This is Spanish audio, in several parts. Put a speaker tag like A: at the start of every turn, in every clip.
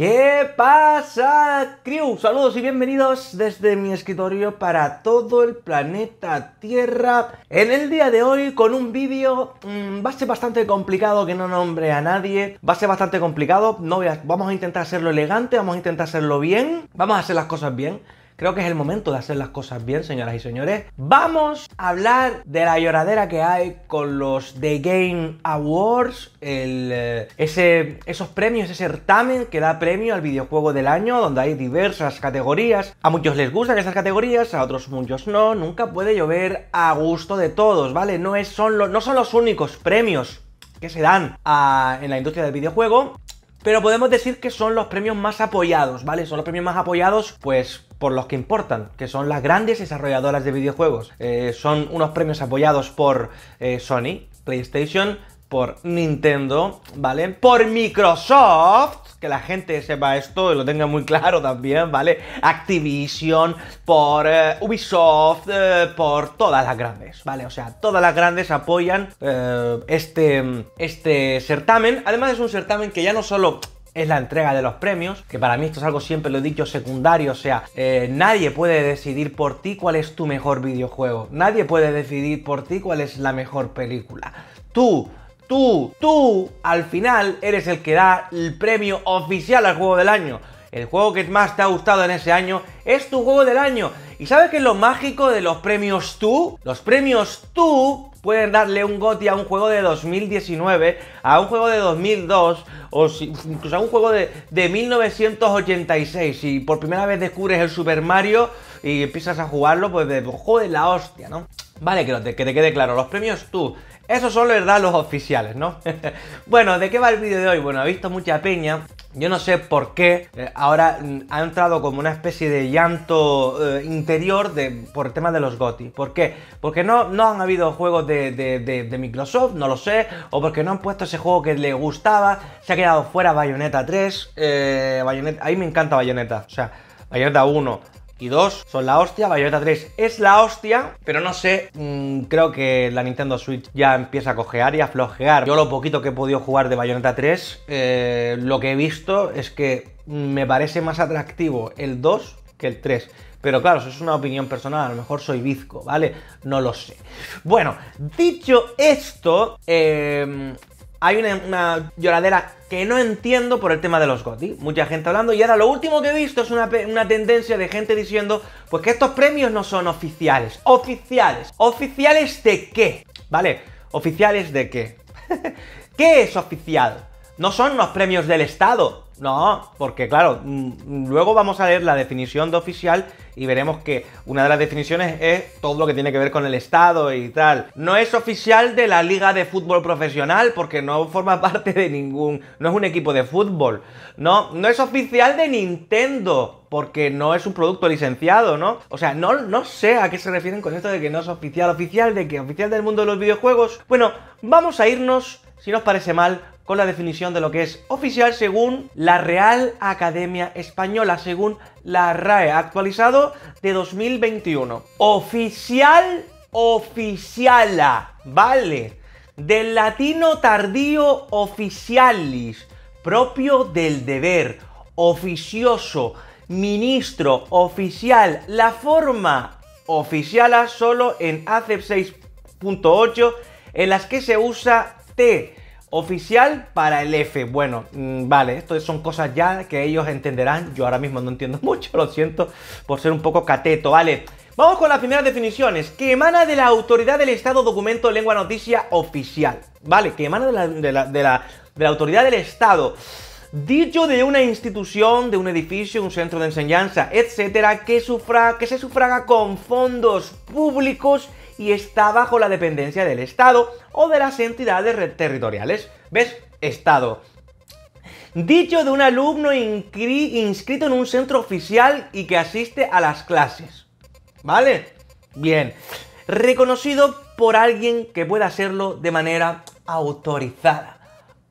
A: ¿Qué pasa, crew? Saludos y bienvenidos desde mi escritorio para todo el planeta Tierra. En el día de hoy con un vídeo mm, va a ser bastante complicado que no nombre a nadie. Va a ser bastante complicado. No vamos a intentar hacerlo elegante, vamos a intentar hacerlo bien. Vamos a hacer las cosas bien. Creo que es el momento de hacer las cosas bien, señoras y señores. Vamos a hablar de la lloradera que hay con los The Game Awards, el, eh, ese, esos premios, ese certamen que da premio al videojuego del año, donde hay diversas categorías. A muchos les gustan esas categorías, a otros muchos no. Nunca puede llover a gusto de todos, ¿vale? No, es, son, los, no son los únicos premios que se dan ah, en la industria del videojuego. Pero podemos decir que son los premios más apoyados, ¿vale? Son los premios más apoyados, pues por los que importan, que son las grandes desarrolladoras de videojuegos. Eh, son unos premios apoyados por eh, Sony, PlayStation, por Nintendo, ¿vale? Por Microsoft, que la gente sepa esto y lo tenga muy claro también, ¿vale? Activision, por eh, Ubisoft, eh, por todas las grandes, ¿vale? O sea, todas las grandes apoyan eh, este, este certamen. Además es un certamen que ya no solo es la entrega de los premios, que para mí esto es algo siempre lo he dicho secundario, o sea, nadie puede decidir por ti cuál es tu mejor videojuego, nadie puede decidir por ti cuál es la mejor película. Tú tú, tú al final eres el que da el premio oficial al juego del año. El juego que más te ha gustado en ese año es tu juego del año. ¿Y sabes qué es lo mágico de los premios tú? Los premios tú pueden darle un goti a un juego de 2019, a un juego de 2002 o si, incluso a un juego de, 1986. Si por primera vez descubres el Super Mario y empiezas a jugarlo, pues de, pues, de la hostia, ¿no? Vale, que, que te quede claro, los premios tú esos son, la verdad, los oficiales, ¿no? bueno, ¿de qué va el vídeo de hoy? Bueno, ha visto mucha peña yo no sé por qué eh, ahora mm, ha entrado como una especie de llanto eh, interior por el tema de los GOTI. ¿Por qué? Porque no, no han habido juegos de, Microsoft, no lo sé, o porque no han puesto ese juego que le gustaba, se ha quedado fuera Bayonetta 3, eh, a mí me encanta Bayonetta, o sea, Bayonetta 1, y 2 son la hostia. Bayonetta 3 es la hostia, pero no sé, mm, creo que la Nintendo Switch ya empieza a cojear y a flojear. Yo lo poquito que he podido jugar de Bayonetta 3, eh, lo que he visto es que me parece más atractivo el 2 que el 3. Pero claro, eso es una opinión personal, a lo mejor soy bizco, ¿vale? No lo sé. Bueno, dicho esto, eh, hay una, lloradera que no entiendo por el tema de los GOTY. Mucha gente hablando. Y ahora lo último que he visto es una, una, tendencia de gente diciendo, pues que estos premios no son oficiales. Oficiales. ¿Oficiales de qué? ¿Vale? ¿Oficiales de qué? ¿Qué es oficial? No son los premios del Estado. No, porque claro, mm, mm, luego vamos a leer la definición de oficial y veremos que una de las definiciones es todo lo que tiene que ver con el Estado y tal. No es oficial de la Liga de Fútbol Profesional porque no forma parte de ningún... no es un equipo de fútbol. No, no es oficial de Nintendo porque no es un producto licenciado, ¿no? O sea, no, no sé a qué se refieren con esto de que no es oficial, oficial, de que oficial del mundo de los videojuegos. Bueno, vamos a irnos, si nos parece mal, con la definición de lo que es oficial según la Real Academia Española, según la RAE, actualizado de 2021. Oficial, oficiala, ¿vale? Del latino tardío oficialis, propio del deber, oficioso, ministro, oficial, la forma oficiala solo en ACEP 6.8 en las que se usa T Oficial para el F. Bueno, mm, vale, esto son cosas ya que ellos entenderán. Yo ahora mismo no entiendo mucho, lo siento por ser un poco cateto, ¿vale? Vamos con las primeras definiciones. Que emana de la autoridad del Estado documento lengua noticia oficial. ¿Vale? Que emana de la, de la, de la, autoridad del Estado dicho de una institución, de un edificio, un centro de enseñanza, etcétera, que, que se sufraga con fondos públicos y está bajo la dependencia del Estado o de las entidades territoriales. ¿Ves? Estado. Dicho de un alumno inscrito en un centro oficial y que asiste a las clases. ¿Vale? Bien. Reconocido por alguien que pueda hacerlo de manera autorizada.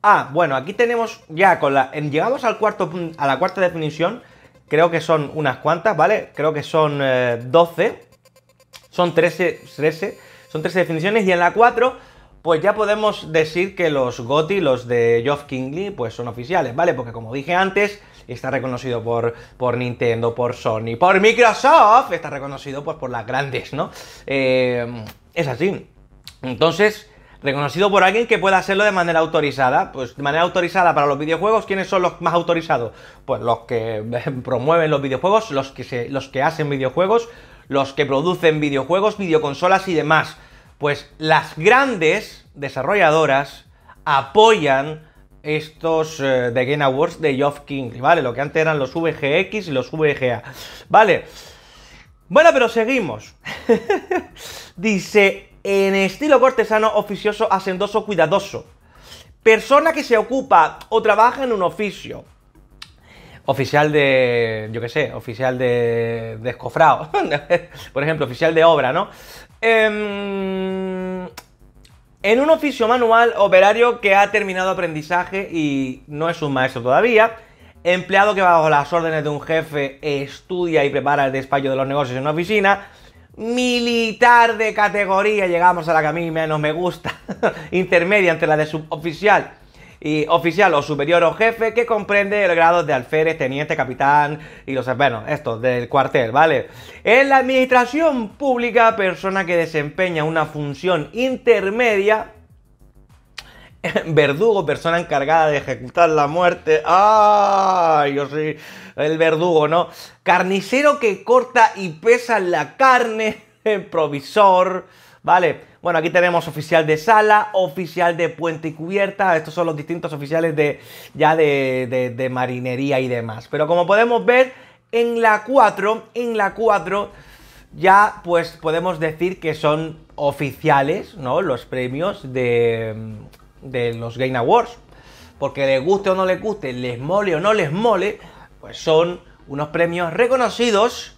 A: Ah, bueno, aquí tenemos ya con la... Llegamos al cuarto, a la cuarta definición. Creo que son unas cuantas, ¿vale? Creo que son eh, doce. 12. Son 13, son definiciones y en la 4 pues ya podemos decir que los GOTI, los de Geoff Kingley, pues son oficiales, ¿vale? Porque como dije antes, está reconocido por, por Nintendo, por Sony, por Microsoft, está reconocido pues por las grandes, ¿no? Eh, es así. Entonces, reconocido por alguien que pueda hacerlo de manera autorizada. Pues de manera autorizada para los videojuegos, ¿quiénes son los más autorizados? Pues los que promueven los videojuegos, los que, se, los que hacen videojuegos, los que producen videojuegos, videoconsolas y demás. Pues las grandes desarrolladoras apoyan estos eh, The Game Awards de Geoff King, ¿vale? Lo que antes eran los VGX y los VGA, ¿vale? Bueno, pero seguimos. Dice, en estilo cortesano, oficioso, hacendoso, cuidadoso. Persona que se ocupa o trabaja en un oficio oficial de, yo qué sé, oficial de, de escofrado, por ejemplo, oficial de obra, ¿no? Em, en un oficio manual, operario que ha terminado aprendizaje y no es un maestro todavía, empleado que bajo las órdenes de un jefe estudia y prepara el despacho de los negocios en una oficina, militar de categoría, llegamos a la que a mí menos me gusta, intermedia entre la de suboficial y oficial o superior o jefe que comprende el grado de alférez, teniente, capitán y los, bueno, estos del cuartel, ¿vale? En la administración pública, persona que desempeña una función intermedia, verdugo, persona encargada de ejecutar la muerte. ¡Ah! Yo soy el verdugo, ¿no? Carnicero que corta y pesa la carne, provisor, ¿vale? Bueno, aquí tenemos oficial de sala, oficial de puente y cubierta. Estos son los distintos oficiales de, ya de, marinería y demás. Pero como podemos ver, en la 4, en la 4 ya pues podemos decir que son oficiales, ¿no? Los premios de, de los Game Awards. Porque les guste o no les guste, les mole o no les mole, pues son unos premios reconocidos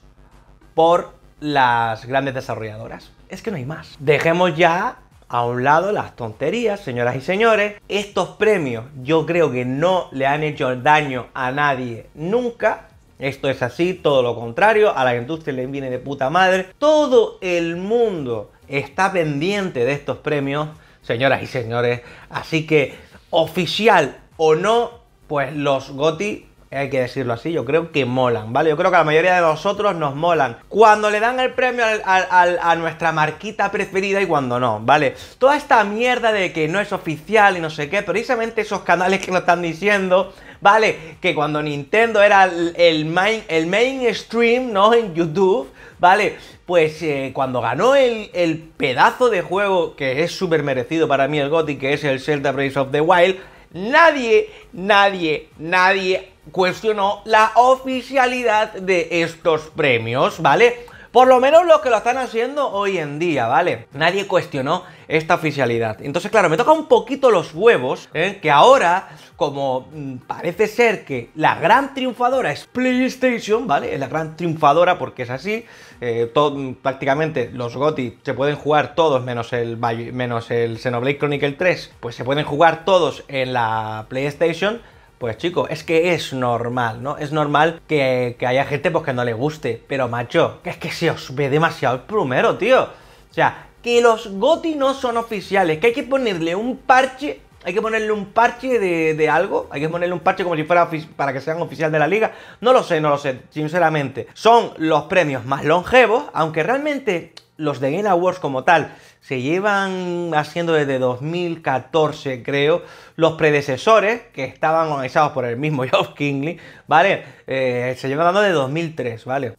A: por las grandes desarrolladoras. Es que no hay más. Dejemos ya a un lado las tonterías, señoras y señores. Estos premios yo creo que no le han hecho daño a nadie nunca. Esto es así, todo lo contrario, a la industria le viene de puta madre. Todo el mundo está pendiente de estos premios, señoras y señores. Así que, oficial o no, pues los GOTI hay que decirlo así, yo creo que molan, ¿vale? Yo creo que la mayoría de nosotros nos molan. Cuando le dan el premio a nuestra marquita preferida y cuando no, ¿vale? Toda esta mierda de que no es oficial y no sé qué, precisamente esos canales que nos están diciendo, ¿vale? Que cuando Nintendo era el, main, el mainstream, ¿no? En YouTube, ¿vale? Pues eh, cuando ganó el, pedazo de juego que es súper merecido para mí el Gothic que es el Zelda Breath of the Wild, Nadie, nadie, nadie cuestionó la oficialidad de estos premios, ¿vale? Por lo menos los que lo están haciendo hoy en día, ¿vale? Nadie cuestionó esta oficialidad. Entonces, claro, me toca un poquito los huevos, ¿eh? que ahora, como mm, parece ser que la gran triunfadora es PlayStation, ¿vale? Es la gran triunfadora porque es así. Eh, mm, prácticamente los GOTI se pueden jugar todos, menos el, menos el Xenoblade Chronicle 3, pues se pueden jugar todos en la PlayStation. Pues chicos, es que es normal, ¿no? Es normal que, haya gente pues, que no le guste. Pero macho, que es que se os ve demasiado el plumero, tío. O sea, que los GOTI no son oficiales, que hay que ponerle un parche hay que ponerle un parche de, de, algo. Hay que ponerle un parche como si fuera para que sean oficial de la liga. No lo sé, no lo sé, sinceramente. Son los premios más longevos, aunque realmente los de Game Awards como tal se llevan haciendo desde 2014, creo. Los predecesores, que estaban organizados por el mismo Job Kingley, ¿vale? Eh, se llevan dando de 2003, ¿vale?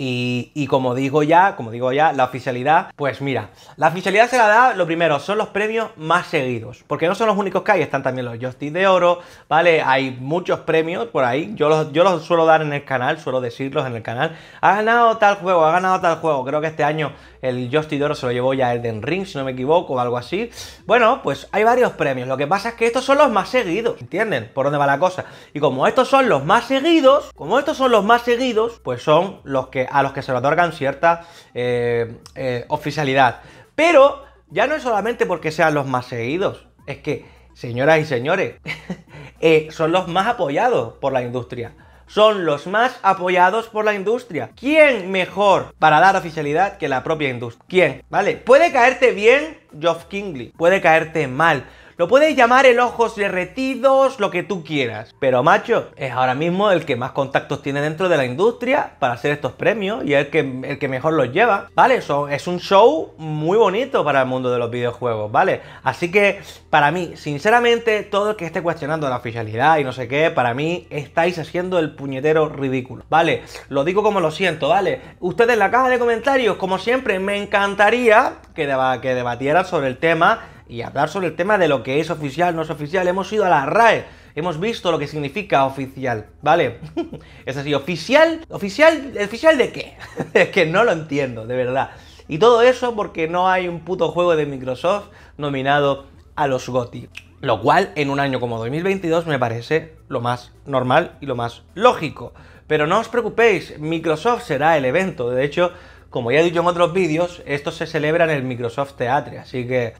A: Y, como digo ya, como digo ya, la oficialidad, pues mira, la oficialidad se la da, lo primero, son los premios más seguidos, porque no son los únicos que hay, están también los Justice de Oro, ¿vale? Hay muchos premios por ahí, yo los, yo los suelo dar en el canal, suelo decirlos en el canal, ha ganado tal juego, ha ganado tal juego, creo que este año el Justice de Oro se lo llevó ya den Ring, si no me equivoco, o algo así. Bueno, pues hay varios premios, lo que pasa es que estos son los más seguidos, ¿entienden? Por dónde va la cosa. Y como estos son los más seguidos, como estos son los más seguidos, pues son los que a los que se le otorgan cierta eh, eh, oficialidad. Pero ya no es solamente porque sean los más seguidos, es que, señoras y señores, eh, son los más apoyados por la industria. Son los más apoyados por la industria. ¿Quién mejor para dar oficialidad que la propia industria? ¿Quién? ¿Vale? Puede caerte bien Geoff Kingley, puede caerte mal, lo puedes llamar el ojos derretidos, lo que tú quieras. Pero macho, es ahora mismo el que más contactos tiene dentro de la industria para hacer estos premios y el que, el que mejor los lleva. Vale, eso es un show muy bonito para el mundo de los videojuegos, ¿vale? Así que para mí, sinceramente, todo el que esté cuestionando la oficialidad y no sé qué, para mí estáis haciendo el puñetero ridículo, ¿vale? Lo digo como lo siento, ¿vale? Ustedes en la caja de comentarios, como siempre, me encantaría que, que debatieran sobre el tema y hablar sobre el tema de lo que es oficial, no es oficial. Hemos ido a la RAE, hemos visto lo que significa oficial, ¿vale? es así, oficial, oficial, oficial de qué? es que no lo entiendo, de verdad. Y todo eso porque no hay un puto juego de Microsoft nominado a los GOTI. Lo cual en un año como 2022 me parece lo más normal y lo más lógico. Pero no os preocupéis, Microsoft será el evento. De hecho, como ya he dicho en otros vídeos, esto se celebra en el Microsoft Theatre, así que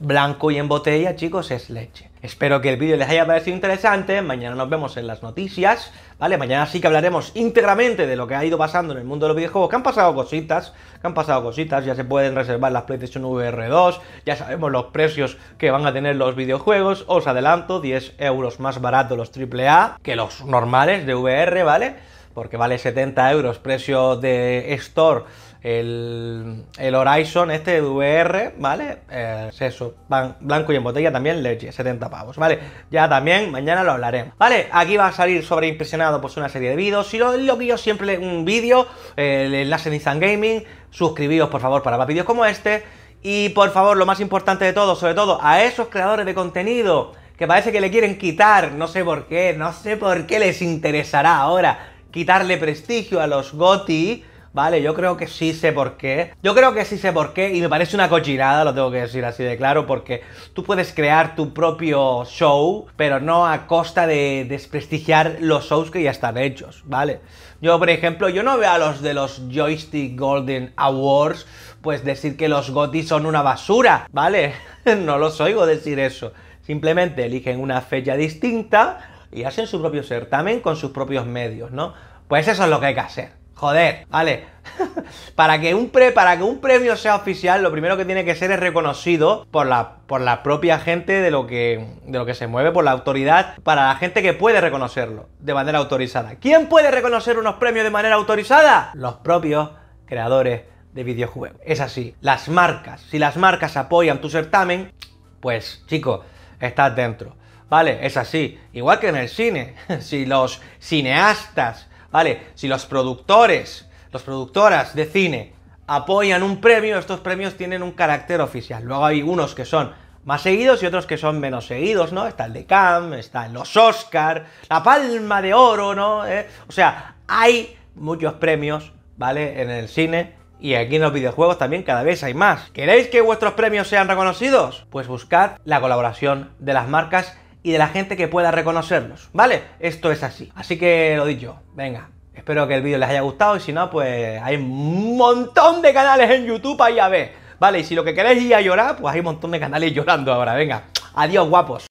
A: blanco y en botella, chicos, es leche. Espero que el vídeo les haya parecido interesante, mañana nos vemos en las noticias, ¿vale? Mañana sí que hablaremos íntegramente de lo que ha ido pasando en el mundo de los videojuegos, que han pasado cositas, que han pasado cositas, ya se pueden reservar las PlayStation VR 2, ya sabemos los precios que van a tener los videojuegos, os adelanto, 10 euros más barato los AAA que los normales de VR, ¿vale? Porque vale 70 euros precio de store el, el Horizon este de VR, ¿vale? Eh, es eso, blanco y en botella también leche, 70 pavos, ¿vale? Ya también mañana lo hablaremos. Vale, aquí va a salir sobre impresionado pues una serie de vídeos y lo, lo que yo siempre, un vídeo, el enlace de Gaming, suscribíos por favor para más vídeos como este y por favor, lo más importante de todo, sobre todo a esos creadores de contenido que parece que le quieren quitar, no sé por qué, no sé por qué les interesará ahora quitarle prestigio a los GOTI, Vale, yo creo que sí sé por qué. Yo creo que sí sé por qué y me parece una cochinada, lo tengo que decir así de claro, porque tú puedes crear tu propio show, pero no a costa de desprestigiar los shows que ya están hechos, ¿vale? Yo, por ejemplo, yo no veo a los de los Joystick Golden Awards, pues decir que los GOTY son una basura, ¿vale? no los oigo decir eso. Simplemente eligen una fecha distinta y hacen su propio certamen con sus propios medios, ¿no? Pues eso es lo que hay que hacer. Joder, vale. para, que un pre, para que un premio sea oficial, lo primero que tiene que ser es reconocido por la, por la propia gente de lo, que, de lo que se mueve, por la autoridad, para la gente que puede reconocerlo de manera autorizada. ¿Quién puede reconocer unos premios de manera autorizada? Los propios creadores de videojuegos. Es así, las marcas. Si las marcas apoyan tu certamen, pues chico, estás dentro. ¿Vale? Es así. Igual que en el cine. si los cineastas ¿Vale? Si los productores, las productoras de cine apoyan un premio, estos premios tienen un carácter oficial. Luego hay unos que son más seguidos y otros que son menos seguidos, ¿no? Está el de Cannes, en los Oscar, la Palma de Oro, ¿no? ¿Eh? O sea, hay muchos premios, ¿vale? En el cine y aquí en los videojuegos también cada vez hay más. ¿Queréis que vuestros premios sean reconocidos? Pues buscad la colaboración de las marcas y de la gente que pueda reconocerlos, ¿vale? Esto es así. Así que lo dicho, venga, espero que el vídeo les haya gustado y si no, pues hay un montón de canales en YouTube ahí a ver, ¿vale? Y si lo que queréis ir a llorar, pues hay un montón de canales llorando ahora, venga. Adiós, guapos.